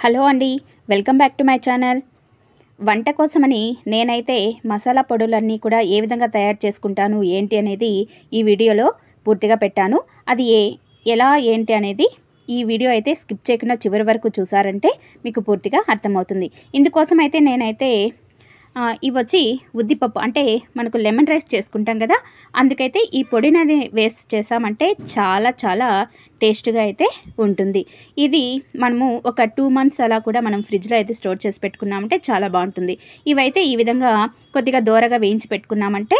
hello అండి welcome back to my channel వంట కోసమని నేనైతే మసాలా పొడులన్నీ కూడా ఏ విధంగా తయారు చేసుకుంటాను ఏంటి అనేది ఈ వీడియోలో పూర్తిగా పెట్టాను అది ఏ ఎలా ఏంటి అనేది ఈ వీడియో అయితే స్కిప్ చేయకుండా చివరి వరకు చూసారంటే మీకు పూర్తిగా అర్థమవుతుంది ఇందుకోసం అయితే నేనైతే ఇవి వచ్చి ఉద్దిపప్పు అంటే మనకు లెమన్ రైస్ చేసుకుంటాం కదా అందుకైతే ఈ పొడిని అది వేస్ట్ చేసామంటే చాలా చాలా టేస్ట్గా అయితే ఉంటుంది ఇది మనము ఒక టూ మంత్స్ అలా కూడా మనం ఫ్రిడ్జ్లో అయితే స్టోర్ చేసి పెట్టుకున్నామంటే చాలా బాగుంటుంది ఇవైతే ఈ విధంగా కొద్దిగా దూరగా వేయించి పెట్టుకున్నామంటే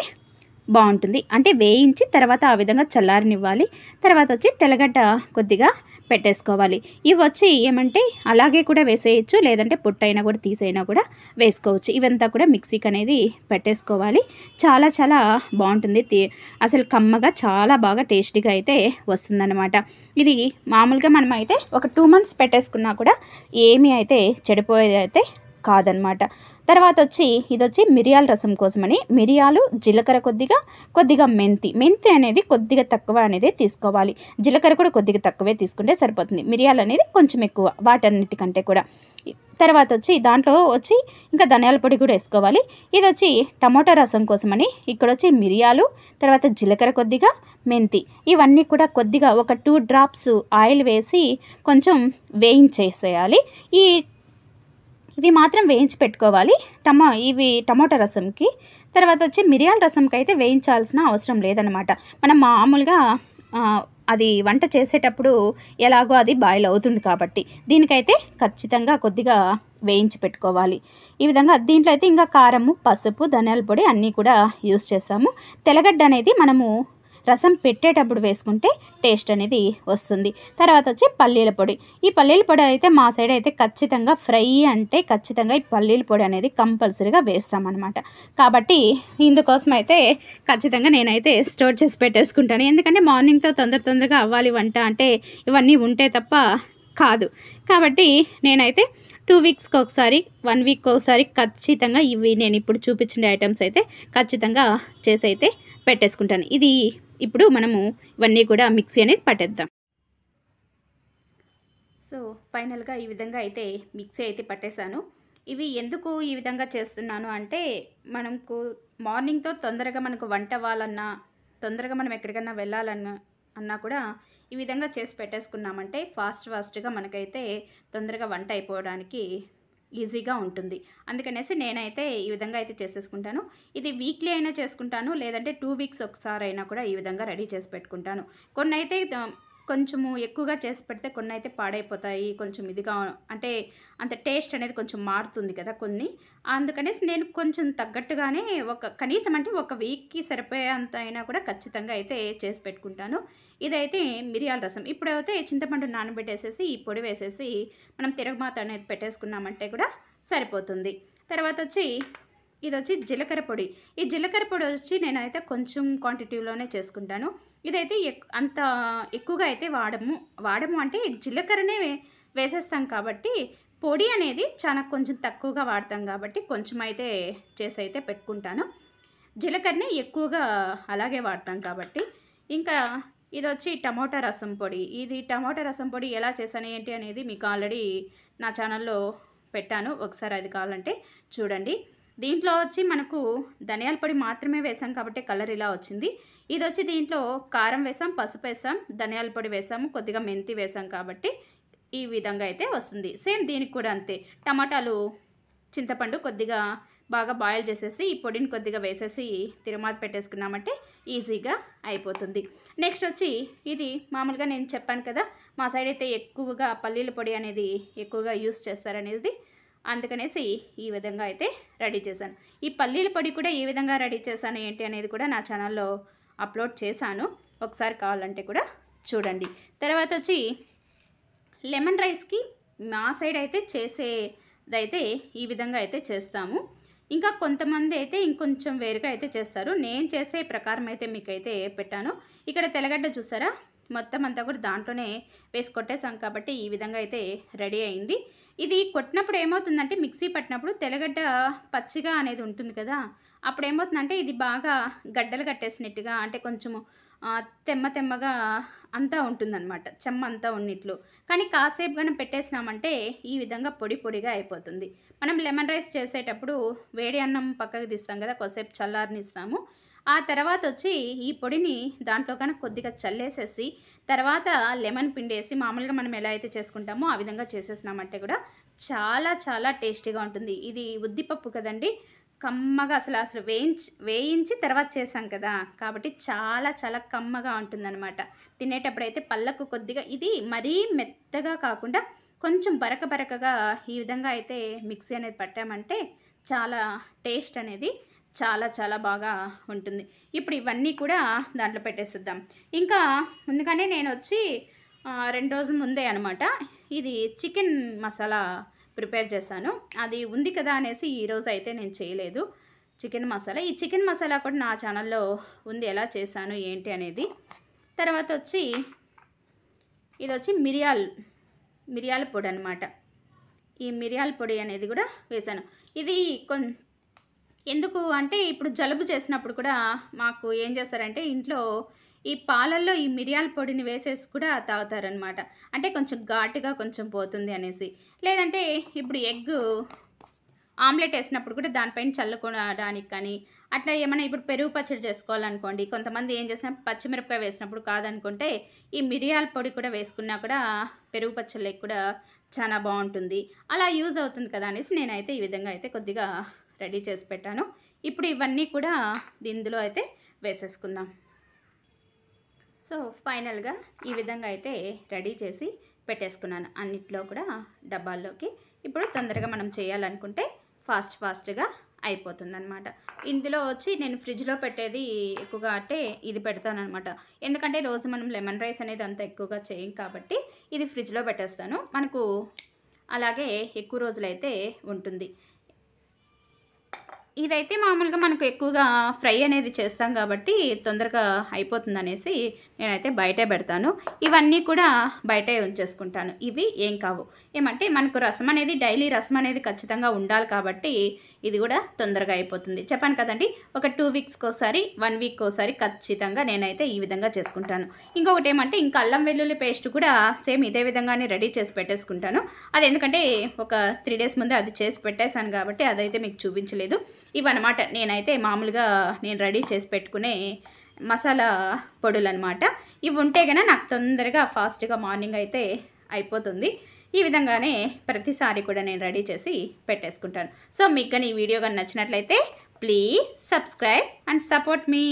బాగుంటుంది అంటే వేయించి తర్వాత ఆ విధంగా చల్లారనివ్వాలి తర్వాత వచ్చి తెల్లగడ్డ కొద్దిగా పెట్టేసుకోవాలి ఇవి వచ్చి ఏమంటే అలాగే కూడా వేసేయచ్చు లేదంటే పుట్టయినా కూడా తీసైనా కూడా వేసుకోవచ్చు ఇవంతా కూడా మిక్సీకి అనేది పెట్టేసుకోవాలి చాలా చాలా బాగుంటుంది అసలు కమ్మగా చాలా బాగా టేస్టీగా అయితే వస్తుందన్నమాట ఇది మామూలుగా మనం అయితే ఒక టూ మంత్స్ పెట్టేసుకున్నా కూడా ఏమీ అయితే చెడిపోయేది అయితే కాదనమాట తర్వాత వచ్చి ఇది వచ్చి మిరియాల రసం కోసమని మిరియాలు జీలకర్ర కొద్దిగా కొద్దిగా మెంతి మెంతి అనేది కొద్దిగా తక్కువ అనేది తీసుకోవాలి జీలకర్ర కూడా కొద్దిగా తక్కువే తీసుకుంటే సరిపోతుంది మిరియాలు అనేది కొంచెం ఎక్కువ వాటన్నిటికంటే కూడా తర్వాత వచ్చి దాంట్లో వచ్చి ఇంకా ధనియాల పొడి కూడా వేసుకోవాలి ఇది వచ్చి టమోటా రసం కోసమని ఇక్కడ వచ్చి మిరియాలు తర్వాత జీలకర్ర కొద్దిగా మెంతి ఇవన్నీ కూడా కొద్దిగా ఒక టూ డ్రాప్స్ ఆయిల్ వేసి కొంచెం వేయించేసేయాలి ఈ ఇవి మాత్రం వేయించి పెట్టుకోవాలి టమా ఇవి టమాటా రసంకి తర్వాత వచ్చి మిరియాల రసంకి అయితే వేయించాల్సిన అవసరం లేదనమాట మనం మామూలుగా అది వంట చేసేటప్పుడు ఎలాగో అది బాయిల్ అవుతుంది కాబట్టి దీనికైతే ఖచ్చితంగా కొద్దిగా వేయించి పెట్టుకోవాలి ఈ విధంగా దీంట్లో అయితే ఇంకా కారము పసుపు ధనియాల పొడి అన్నీ కూడా యూస్ చేస్తాము తెలగడ్డ అనేది మనము రసం పెట్టేటప్పుడు వేసుకుంటే టేస్ట్ అనేది వస్తుంది తర్వాత వచ్చి పల్లీల పొడి ఈ పల్లీల పొడి అయితే మా సైడ్ అయితే ఖచ్చితంగా ఫ్రై అంటే ఖచ్చితంగా ఈ పల్లీల పొడి అనేది కంపల్సరీగా వేస్తామన్నమాట కాబట్టి ఇందుకోసం అయితే ఖచ్చితంగా నేనైతే స్టోర్ చేసి పెట్టేసుకుంటాను ఎందుకంటే మార్నింగ్తో తొందర తొందరగా అవ్వాలి వంట అంటే ఇవన్నీ ఉంటే తప్ప కాదు కాబట్టి నేనైతే టూ వీక్స్కి ఒకసారి వన్ వీక్ ఒకసారి ఖచ్చితంగా ఇవి నేను ఇప్పుడు చూపించిన ఐటమ్స్ అయితే ఖచ్చితంగా చేసి అయితే పెట్టేసుకుంటాను ఇది ఇప్పుడు మనము ఇవన్నీ కూడా మిక్సీ అనేది పట్టేద్దాం సో ఫైనల్గా ఈ విధంగా అయితే మిక్సీ అయితే పట్టేశాను ఇవి ఎందుకు ఈ విధంగా చేస్తున్నాను అంటే మనకు మార్నింగ్తో తొందరగా మనకు వంట అవ్వాలన్నా తొందరగా మనం ఎక్కడికైనా వెళ్ళాలన్న అన్నా కూడా ఈ విధంగా చేసి పెట్టేసుకున్నామంటే ఫాస్ట్ ఫాస్ట్గా మనకైతే తొందరగా వంట అయిపోవడానికి ఈజీగా ఉంటుంది అందుకనేసి నేనైతే ఈ విధంగా అయితే చేసేసుకుంటాను ఇది వీక్లీ అయినా చేసుకుంటాను లేదంటే టూ వీక్స్ ఒకసారి అయినా కూడా ఈ విధంగా రెడీ చేసి పెట్టుకుంటాను కొన్ని అయితే కొంచెము ఎక్కువగా చేసి పెడితే కొన్ని అయితే పాడైపోతాయి కొంచెం ఇదిగా అంటే అంత టేస్ట్ అనేది కొంచెం మారుతుంది కదా కొన్ని అందుకనేసి నేను కొంచెం తగ్గట్టుగానే ఒక కనీసం అంటే ఒక వీక్కి సరిపోయేంత అయినా కూడా ఖచ్చితంగా అయితే చేసి పెట్టుకుంటాను ఇదైతే మిరియాల రసం ఇప్పుడైతే చింతపండు నానబెట్టేసేసి ఈ పొడి వేసేసి మనం తిరగమాత అనేది పెట్టేసుకున్నామంటే కూడా సరిపోతుంది తర్వాత వచ్చి ఇది వచ్చి జీలకర్ర పొడి ఈ జీలకర్ర పొడి వచ్చి నేనైతే కొంచెం క్వాంటిటీలోనే చేసుకుంటాను ఇదైతే అంత ఎక్కువగా అయితే వాడము వాడము అంటే జీలకర్రనే వేసేస్తాం కాబట్టి పొడి అనేది చాలా కొంచెం తక్కువగా వాడతాం కాబట్టి కొంచెం అయితే చేసి అయితే పెట్టుకుంటాను జీలకర్రనే ఎక్కువగా అలాగే వాడతాం కాబట్టి ఇంకా ఇది వచ్చి టమోటా రసం పొడి ఇది టమోటా రసం పొడి ఎలా చేశాను ఏంటి అనేది మీకు ఆల్రెడీ నా ఛానల్లో పెట్టాను ఒకసారి అది కావాలంటే చూడండి దీంట్లో వచ్చి మనకు ధనియాల పొడి మాత్రమే వేసాం కాబట్టి కలర్ ఇలా వచ్చింది ఇది వచ్చి దీంట్లో కారం వేసాం పసుపు వేసాం ధనియాల పొడి వేసాము కొద్దిగా మెంతి వేసాం కాబట్టి ఈ విధంగా అయితే వస్తుంది సేమ్ దీనికి కూడా అంతే టమాటాలు చింతపండు కొద్దిగా బాగా బాయిల్ చేసేసి ఈ పొడిని కొద్దిగా వేసేసి తిరుమాత పెట్టేసుకున్నామంటే ఈజీగా అయిపోతుంది నెక్స్ట్ వచ్చి ఇది మామూలుగా నేను చెప్పాను కదా మా సైడ్ అయితే ఎక్కువగా పల్లీల పొడి అనేది ఎక్కువగా యూస్ చేస్తారనేది అందుకనేసి ఈ విధంగా అయితే రెడీ చేశాను ఈ పల్లీల పొడి కూడా ఏ విధంగా రెడీ చేశాను ఏంటి అనేది కూడా నా ఛానల్లో అప్లోడ్ చేశాను ఒకసారి కావాలంటే కూడా చూడండి తర్వాత వచ్చి లెమన్ రైస్కి మా సైడ్ అయితే చేసేదైతే ఈ విధంగా అయితే చేస్తాము ఇంకా కొంతమంది అయితే ఇంకొంచెం వేరుగా అయితే చేస్తారు నేను చేసే ప్రకారం అయితే మీకు అయితే పెట్టాను ఇక్కడ తెల్లగడ్డ చూసారా మొత్తం అంతా కూడా దాంట్లోనే వేసి కొట్టేసాం కాబట్టి ఈ విధంగా అయితే రెడీ అయింది ఇది కొట్టినప్పుడు ఏమవుతుందంటే మిక్సీ పట్టినప్పుడు తెల్లగడ్డ పచ్చిగా అనేది ఉంటుంది కదా అప్పుడు ఏమవుతుందంటే ఇది బాగా గడ్డలు కట్టేసినట్టుగా అంటే కొంచెము తెమ్మ తెమ్మగా అంతా ఉంటుందన్నమాట చెమ్మ అంతా ఉన్నిట్లు కానీ కాసేపు కానీ పెట్టేసినామంటే ఈ విధంగా పొడి పొడిగా అయిపోతుంది మనం లెమన్ రైస్ చేసేటప్పుడు వేడి అన్నం పక్కకు తీస్తాం కదా కొద్దిసేపు చల్లారనిస్తాము ఆ తర్వాత వచ్చి ఈ పొడిని దాంట్లో కనుక కొద్దిగా చల్లేసేసి తర్వాత లెమన్ పిండేసి మామూలుగా మనం ఎలా అయితే చేసుకుంటామో ఆ విధంగా చేసేసినామంటే కూడా చాలా చాలా టేస్టీగా ఉంటుంది ఇది ఉద్దిపప్పు కదండి కమ్మగా అసలు అసలు వేయించి వేయించి తర్వాత చేసాం కదా కాబట్టి చాలా చాలా కమ్మగా ఉంటుందన్నమాట తినేటప్పుడైతే పళ్ళకు కొద్దిగా ఇది మరీ మెత్తగా కాకుండా కొంచెం బరక బరకగా ఈ విధంగా అయితే మిక్సీ అనేది పట్టామంటే చాలా టేస్ట్ అనేది చాలా చాలా బాగా ఉంటుంది ఇప్పుడు ఇవన్నీ కూడా దాంట్లో పెట్టేసిద్దాం ఇంకా ముందుగానే నేను వచ్చి రెండు రోజుల ముందే అనమాట ఇది చికెన్ మసాలా ప్రిపేర్ చేశాను అది ఉంది కదా అనేసి ఈరోజు అయితే నేను చేయలేదు చికెన్ మసాలా ఈ చికెన్ మసాలా కూడా నా ఛానల్లో ఉంది ఎలా చేశాను ఏంటి అనేది తర్వాత వచ్చి ఇది వచ్చి మిరియాల్ మిరియాల పొడి అనమాట ఈ మిరియాల పొడి అనేది కూడా వేశాను ఇది కొంచెం ఎందుకు అంటే ఇప్పుడు జలుబు చేసినప్పుడు కూడా మాకు ఏం చేస్తారంటే ఇంట్లో ఈ పాలల్లో ఈ మిరియాల పొడిని వేసేసి కూడా తాగుతారనమాట అంటే కొంచెం ఘాటుగా కొంచెం పోతుంది అనేసి లేదంటే ఇప్పుడు ఎగ్ ఆమ్లెట్ వేసినప్పుడు కూడా దానిపైన చల్లుకోవడానికి కానీ అట్లా ఏమైనా ఇప్పుడు పెరుగు పచ్చడి చేసుకోవాలనుకోండి కొంతమంది ఏం చేసినా పచ్చిమిరపకాయ వేసినప్పుడు కాదనుకుంటే ఈ మిరియాల పొడి కూడా వేసుకున్నా కూడా పెరుగు పచ్చళ్ళకి కూడా చాలా బాగుంటుంది అలా యూజ్ అవుతుంది కదా అనేసి నేనైతే ఈ విధంగా అయితే కొద్దిగా రెడీ చేసి పెట్టాను ఇప్పుడు ఇవన్నీ కూడా ఇందులో అయితే వేసేసుకుందాం సో ఫైనల్గా ఈ విధంగా అయితే రెడీ చేసి పెట్టేసుకున్నాను అన్నిట్లో కూడా డబ్బాల్లోకి ఇప్పుడు తొందరగా మనం చేయాలనుకుంటే ఫాస్ట్ ఫాస్ట్గా అయిపోతుందనమాట ఇందులో వచ్చి నేను ఫ్రిడ్జ్లో పెట్టేది ఎక్కువగా అంటే ఇది పెడతానమాట ఎందుకంటే రోజు మనం లెమన్ రైస్ అనేది అంత ఎక్కువగా చేయం కాబట్టి ఇది ఫ్రిడ్జ్లో పెట్టేస్తాను మనకు అలాగే ఎక్కువ రోజులైతే ఉంటుంది ఇదైతే మామూలుగా మనకు ఎక్కువగా ఫ్రై అనేది చేస్తాం కాబట్టి తొందరగా అయిపోతుంది అనేసి నేనైతే బయటే పెడతాను ఇవన్నీ కూడా బయటే ఉంచేసుకుంటాను ఇవి ఏం కావు ఏమంటే మనకు రసం అనేది డైలీ రసం అనేది ఖచ్చితంగా ఉండాలి కాబట్టి ఇది కూడా తొందరగా అయిపోతుంది చెప్పాను కదండి ఒక టూ వీక్స్కి ఒకసారి వన్ వీక్ ఒకసారి ఖచ్చితంగా నేనైతే ఈ విధంగా చేసుకుంటాను ఇంకొకటి ఏమంటే ఇంకా అల్లం వెల్లుల్లి పేస్ట్ కూడా సేమ్ ఇదే విధంగానే రెడీ చేసి పెట్టేసుకుంటాను అది ఎందుకంటే ఒక త్రీ డేస్ ముందే అది చేసి పెట్టేశాను కాబట్టి అదైతే మీకు చూపించలేదు ఇవన్నమాట నేనైతే మామూలుగా నేను రెడీ చేసి పెట్టుకునే మసాలా పొడులు అనమాట ఇవి ఉంటే కనుక నాకు తొందరగా ఫాస్ట్గా మార్నింగ్ అయితే అయిపోతుంది ఈ విధంగానే ప్రతిసారి కూడా నేను రెడీ చేసి పెట్టేసుకుంటాను సో మీకు కానీ ఈ వీడియో కానీ నచ్చినట్లయితే please subscribe and support me